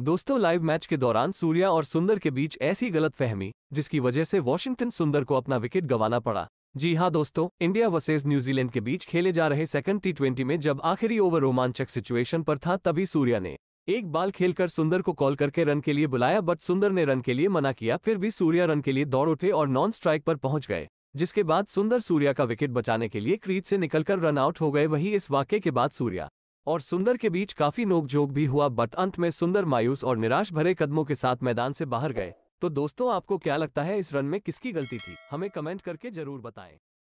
दोस्तों live match के दौरान सूर्या और सुंदर के बीच ऐसी गलत फहमी जिसकी वजह से वॉशिंगटन सुंदर को अपना विकेट गंवाना पड़ा जी हां दोस्तों इंडिया वर्सेज न्यूजीलैंड के बीच खेले जा रहे सेकंड टी में जब आखिरी ओवर रोमांचक सिचुएशन पर था तभी सूर्या ने एक बाल खेलकर सुंदर को कॉल करके रन के लिए बुलाया बट सुंदर ने रन के लिए मना किया फिर भी सूर्या रन के लिए दौड़ उठे और नॉन स्ट्राइक पर पहुंच गए जिसके बाद सुंदर सूर्या का विकेट बचाने के लिए क्रीज से निकलकर रन आउट हो गए वहीं इस वाक्य के बाद सूर्या और सुंदर के बीच काफी नोकझोंक भी हुआ बट अंत में सुंदर मायूस और निराश भरे कदमों के साथ मैदान से बाहर गए तो दोस्तों आपको क्या लगता है इस रन में किसकी गलती थी हमें कमेंट करके जरूर बताएं